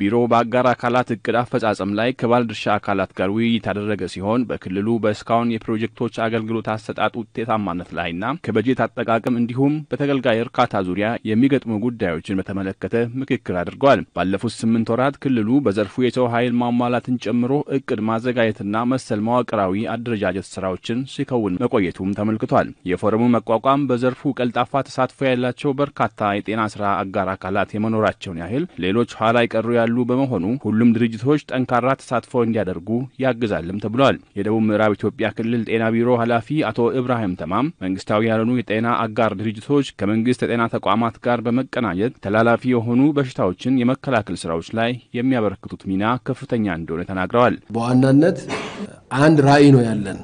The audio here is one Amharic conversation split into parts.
ቢሮው በአጋር አካላት እቅድ አፈጻጸም ላይ ከባለድርሻ አካላት ጋር ውይይት ያደረገ ሲሆን በክልሉ በእስካሁን የፕሮጀክቶች አገልግሎት አሰጣጥ ውጤታማነት ላይና ከበጀት አጠቃቀም እንዲሁም በተገልጋይ እርካታ ዙሪያ የሚገጥሙ ጉዳዮችን በተመለከተ ምክክር አድርጓል። ባለፉት ስምንት ወራት ክልሉ በዘርፉ የሰው ኃይል ማሟላትን ጨምሮ እቅድ ማዘጋጀትና መሰል መዋቅራዊ አደረጃጀት ስራዎችን ሲከውን መቆየቱም ተመልክቷል። የፎረሙ መቋቋም በዘርፉ ቀልጣፋ ተሳትፎ ያላቸው በርካታ የጤና ስራ አጋር አካላት የመኖራቸውን ያህል ሌሎች ኋላ ይቀሩ ያሉ በመሆኑ ሁሉም ድርጅቶች ጠንካራ ተሳትፎ እንዲያደርጉ ያግዛልም ተብሏል። የደቡብ ምዕራብ ኢትዮጵያ ክልል ጤና ቢሮ ኃላፊ አቶ ኢብራሂም ተማም መንግስታዊ ያልሆኑ የጤና አጋር ድርጅቶች ከመንግስት የጤና ተቋማት ጋር በመቀናጀት ተላላፊ የሆኑ በሽታዎችን የመከላከል ስራዎች ላይ የሚያበረክቱት ሚና ከፍተኛ እንደሆነ ተናግረዋል። በዋናነት አንድ ራዕይ ነው ያለን።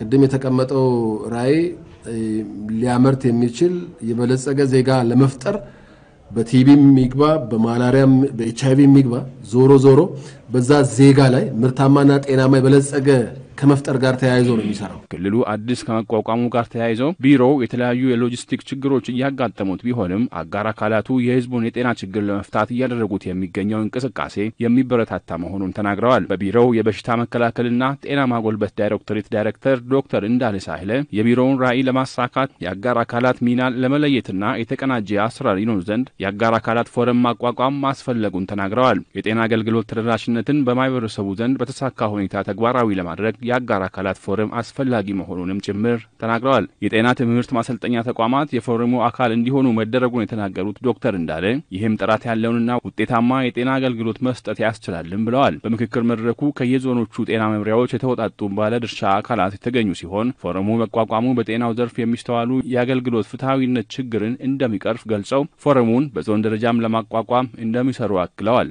ቅድም የተቀመጠው ራዕይ ሊያመርት የሚችል የበለጸገ ዜጋ ለመፍጠር በቲቢ የሚግባ በማላሪያ በኤች አይቪ የሚግባ ዞሮ ዞሮ በዛ ዜጋ ላይ ምርታማና ጤናማ የበለጸገ ከመፍጠር ጋር ተያይዞ ነው የሚሰራው። ክልሉ አዲስ ከመቋቋሙ ጋር ተያይዞ ቢሮው የተለያዩ የሎጂስቲክ ችግሮች እያጋጠሙት ቢሆንም አጋር አካላቱ የሕዝቡን የጤና ችግር ለመፍታት እያደረጉት የሚገኘው እንቅስቃሴ የሚበረታታ መሆኑን ተናግረዋል። በቢሮው የበሽታ መከላከልና ጤና ማጎልበት ዳይሬክቶሬት ዳይሬክተር ዶክተር እንዳለ ሳህለ የቢሮውን ራዕይ ለማሳካት የአጋር አካላት ሚና ለመለየትና የተቀናጀ አሰራር ይኖር ዘንድ የአጋር አካላት ፎረም ማቋቋም ማስፈለጉን ተናግረዋል። የጤና የጤና አገልግሎት ተደራሽነትን በማህበረሰቡ ዘንድ በተሳካ ሁኔታ ተግባራዊ ለማድረግ የአጋር አካላት ፎረም አስፈላጊ መሆኑንም ጭምር ተናግረዋል። የጤና ትምህርት ማሰልጠኛ ተቋማት የፎረሙ አካል እንዲሆኑ መደረጉን የተናገሩት ዶክተር እንዳለ ይህም ጥራት ያለውንና ውጤታማ የጤና አገልግሎት መስጠት ያስችላልም ብለዋል። በምክክር መድረኩ ከየዞኖቹ ጤና መምሪያዎች የተወጣጡ ባለድርሻ አካላት የተገኙ ሲሆን ፎረሙ መቋቋሙ በጤናው ዘርፍ የሚስተዋሉ የአገልግሎት ፍትሐዊነት ችግርን እንደሚቀርፍ ገልጸው ፎረሙን በዞን ደረጃም ለማቋቋም እንደሚሰሩ አክለዋል።